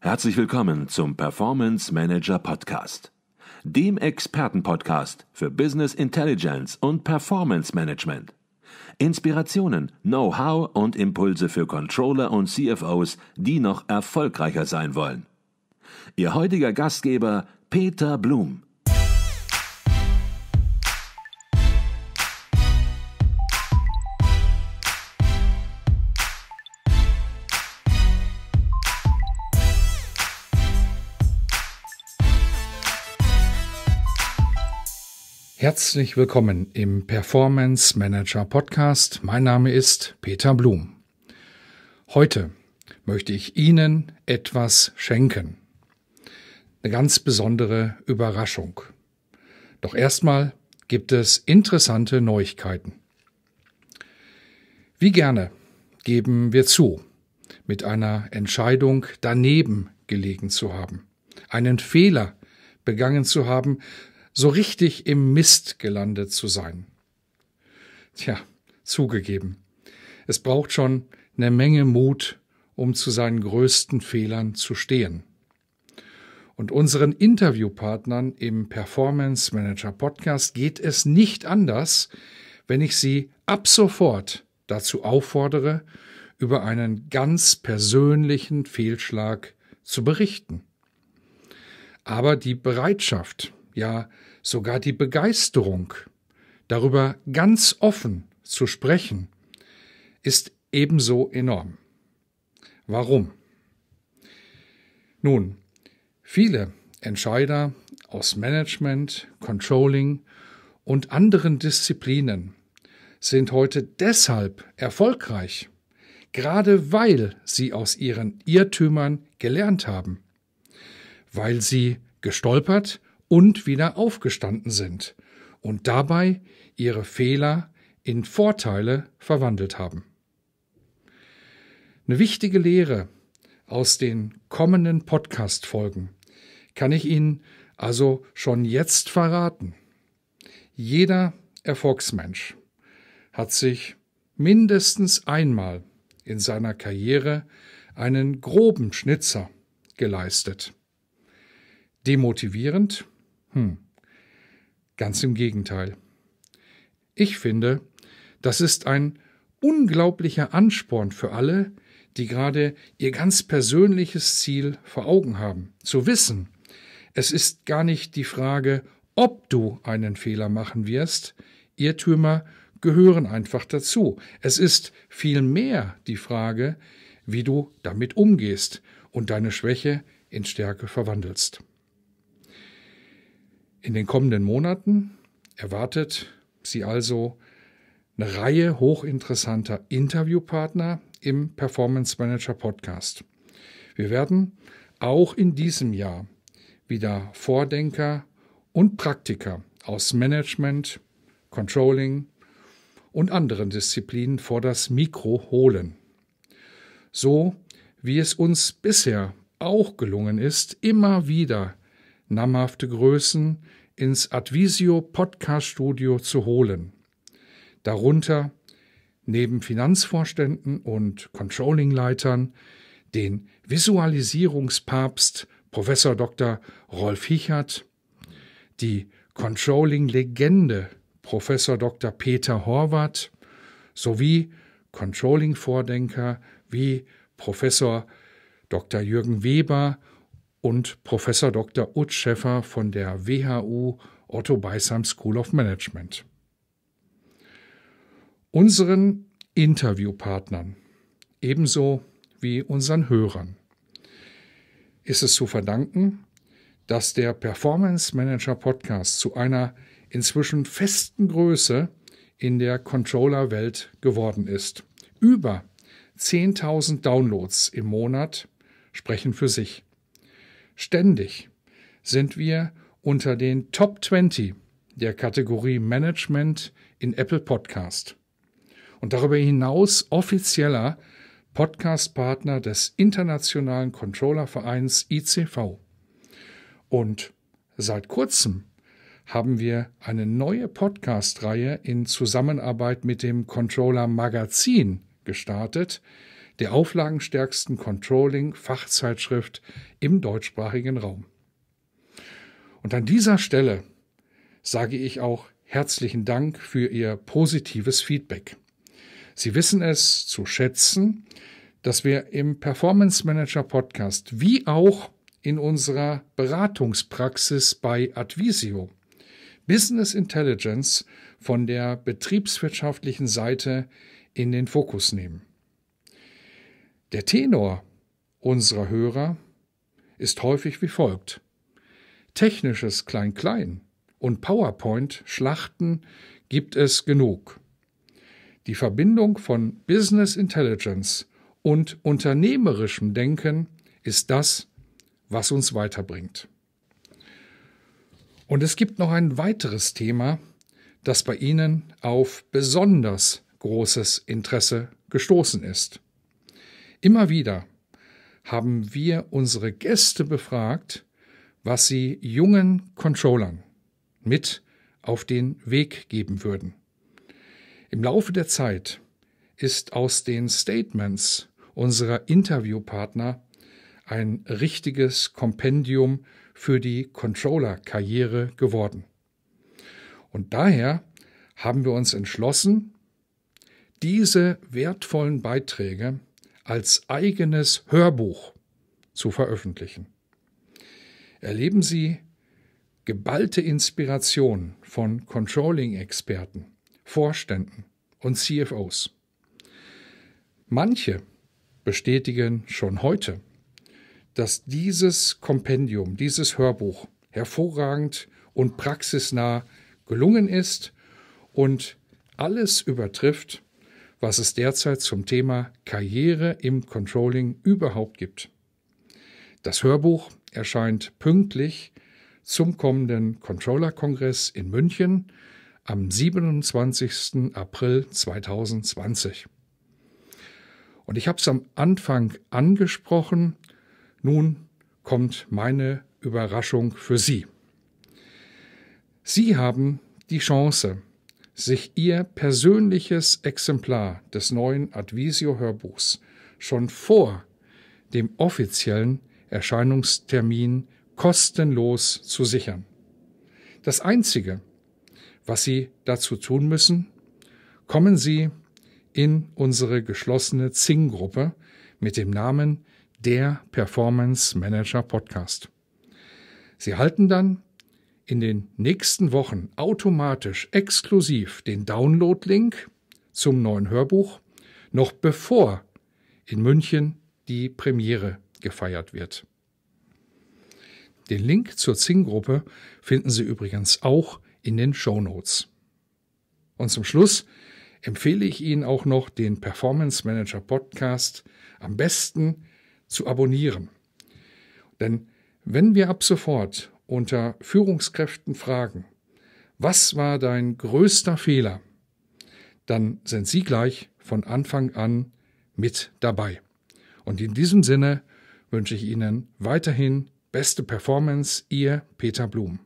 Herzlich willkommen zum Performance Manager Podcast, dem Expertenpodcast für Business Intelligence und Performance Management. Inspirationen, Know-how und Impulse für Controller und CFOs, die noch erfolgreicher sein wollen. Ihr heutiger Gastgeber Peter Blum. Herzlich willkommen im Performance Manager Podcast. Mein Name ist Peter Blum. Heute möchte ich Ihnen etwas schenken. Eine ganz besondere Überraschung. Doch erstmal gibt es interessante Neuigkeiten. Wie gerne geben wir zu, mit einer Entscheidung daneben gelegen zu haben, einen Fehler begangen zu haben, so richtig im Mist gelandet zu sein. Tja, zugegeben, es braucht schon eine Menge Mut, um zu seinen größten Fehlern zu stehen. Und unseren Interviewpartnern im Performance Manager Podcast geht es nicht anders, wenn ich sie ab sofort dazu auffordere, über einen ganz persönlichen Fehlschlag zu berichten. Aber die Bereitschaft, ja sogar die Begeisterung, darüber ganz offen zu sprechen, ist ebenso enorm. Warum? Nun, viele Entscheider aus Management, Controlling und anderen Disziplinen sind heute deshalb erfolgreich, gerade weil sie aus ihren Irrtümern gelernt haben, weil sie gestolpert und wieder aufgestanden sind und dabei ihre Fehler in Vorteile verwandelt haben. Eine wichtige Lehre aus den kommenden Podcast-Folgen kann ich Ihnen also schon jetzt verraten. Jeder Erfolgsmensch hat sich mindestens einmal in seiner Karriere einen groben Schnitzer geleistet. Demotivierend hm. Ganz im Gegenteil. Ich finde, das ist ein unglaublicher Ansporn für alle, die gerade ihr ganz persönliches Ziel vor Augen haben, zu wissen, es ist gar nicht die Frage, ob du einen Fehler machen wirst, Irrtümer gehören einfach dazu. Es ist vielmehr die Frage, wie du damit umgehst und deine Schwäche in Stärke verwandelst. In den kommenden Monaten erwartet Sie also eine Reihe hochinteressanter Interviewpartner im Performance Manager Podcast. Wir werden auch in diesem Jahr wieder Vordenker und Praktiker aus Management, Controlling und anderen Disziplinen vor das Mikro holen. So wie es uns bisher auch gelungen ist, immer wieder namhafte Größen ins Advisio Podcast Studio zu holen. Darunter neben Finanzvorständen und Controlling-Leitern den Visualisierungspapst Prof. Dr. Rolf Hichert, die Controlling-Legende Prof. Dr. Peter Horvath sowie Controlling-Vordenker wie Prof. Dr. Jürgen Weber und Professor Dr. Utz Schäffer von der WHU Otto Beisheim School of Management. Unseren Interviewpartnern ebenso wie unseren Hörern ist es zu verdanken, dass der Performance Manager Podcast zu einer inzwischen festen Größe in der Controller-Welt geworden ist. Über 10.000 Downloads im Monat sprechen für sich. Ständig sind wir unter den Top 20 der Kategorie Management in Apple Podcast und darüber hinaus offizieller Podcast-Partner des Internationalen Controllervereins ICV. Und seit kurzem haben wir eine neue Podcast-Reihe in Zusammenarbeit mit dem Controller Magazin gestartet, der auflagenstärksten Controlling-Fachzeitschrift im deutschsprachigen Raum. Und an dieser Stelle sage ich auch herzlichen Dank für Ihr positives Feedback. Sie wissen es zu schätzen, dass wir im Performance Manager Podcast wie auch in unserer Beratungspraxis bei Advisio Business Intelligence von der betriebswirtschaftlichen Seite in den Fokus nehmen. Der Tenor unserer Hörer ist häufig wie folgt. Technisches Klein-Klein und PowerPoint-Schlachten gibt es genug. Die Verbindung von Business Intelligence und unternehmerischem Denken ist das, was uns weiterbringt. Und es gibt noch ein weiteres Thema, das bei Ihnen auf besonders großes Interesse gestoßen ist. Immer wieder haben wir unsere Gäste befragt, was sie jungen Controllern mit auf den Weg geben würden. Im Laufe der Zeit ist aus den Statements unserer Interviewpartner ein richtiges Kompendium für die Controller-Karriere geworden. Und daher haben wir uns entschlossen, diese wertvollen Beiträge als eigenes Hörbuch zu veröffentlichen. Erleben Sie geballte Inspiration von Controlling-Experten, Vorständen und CFOs. Manche bestätigen schon heute, dass dieses Kompendium, dieses Hörbuch hervorragend und praxisnah gelungen ist und alles übertrifft, was es derzeit zum Thema Karriere im Controlling überhaupt gibt. Das Hörbuch erscheint pünktlich zum kommenden Controller-Kongress in München am 27. April 2020. Und ich habe es am Anfang angesprochen, nun kommt meine Überraschung für Sie. Sie haben die Chance, sich ihr persönliches Exemplar des neuen Advisio-Hörbuchs schon vor dem offiziellen Erscheinungstermin kostenlos zu sichern. Das Einzige, was Sie dazu tun müssen, kommen Sie in unsere geschlossene Zing-Gruppe mit dem Namen der Performance Manager Podcast. Sie halten dann in den nächsten Wochen automatisch exklusiv den Download-Link zum neuen Hörbuch, noch bevor in München die Premiere gefeiert wird. Den Link zur Zing-Gruppe finden Sie übrigens auch in den Show Notes. Und zum Schluss empfehle ich Ihnen auch noch den Performance Manager Podcast am besten zu abonnieren. Denn wenn wir ab sofort unter Führungskräften fragen, was war dein größter Fehler? Dann sind Sie gleich von Anfang an mit dabei. Und in diesem Sinne wünsche ich Ihnen weiterhin beste Performance, Ihr Peter Blum.